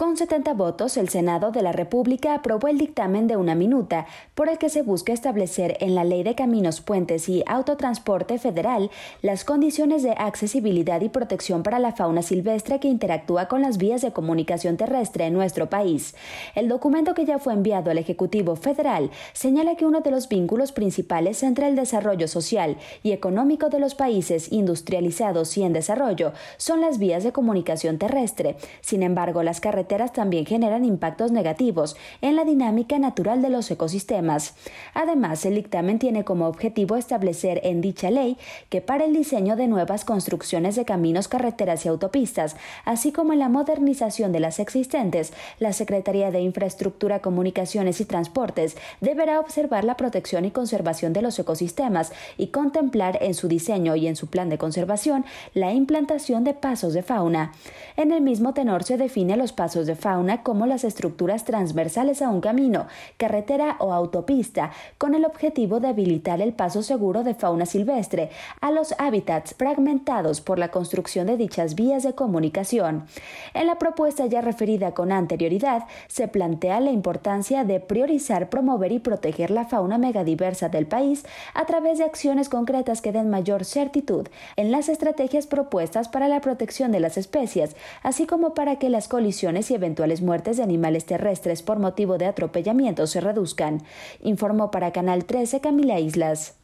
Con 70 votos, el Senado de la República aprobó el dictamen de una minuta por el que se busca establecer en la Ley de Caminos, Puentes y Autotransporte Federal las condiciones de accesibilidad y protección para la fauna silvestre que interactúa con las vías de comunicación terrestre en nuestro país. El documento que ya fue enviado al Ejecutivo Federal señala que uno de los vínculos principales entre el desarrollo social y económico de los países industrializados y en desarrollo son las vías de comunicación terrestre. Sin embargo, las carreteras también generan impactos negativos en la dinámica natural de los ecosistemas. Además, el dictamen tiene como objetivo establecer en dicha ley que para el diseño de nuevas construcciones de caminos, carreteras y autopistas, así como en la modernización de las existentes, la Secretaría de Infraestructura, Comunicaciones y Transportes deberá observar la protección y conservación de los ecosistemas y contemplar en su diseño y en su plan de conservación la implantación de pasos de fauna. En el mismo tenor se define los pasos de fauna como las estructuras transversales a un camino, carretera o autopista, con el objetivo de habilitar el paso seguro de fauna silvestre a los hábitats fragmentados por la construcción de dichas vías de comunicación. En la propuesta ya referida con anterioridad, se plantea la importancia de priorizar, promover y proteger la fauna megadiversa del país a través de acciones concretas que den mayor certitud en las estrategias propuestas para la protección de las especies, así como para que las colisiones y eventuales muertes de animales terrestres por motivo de atropellamiento se reduzcan, informó para Canal 13 Camila Islas.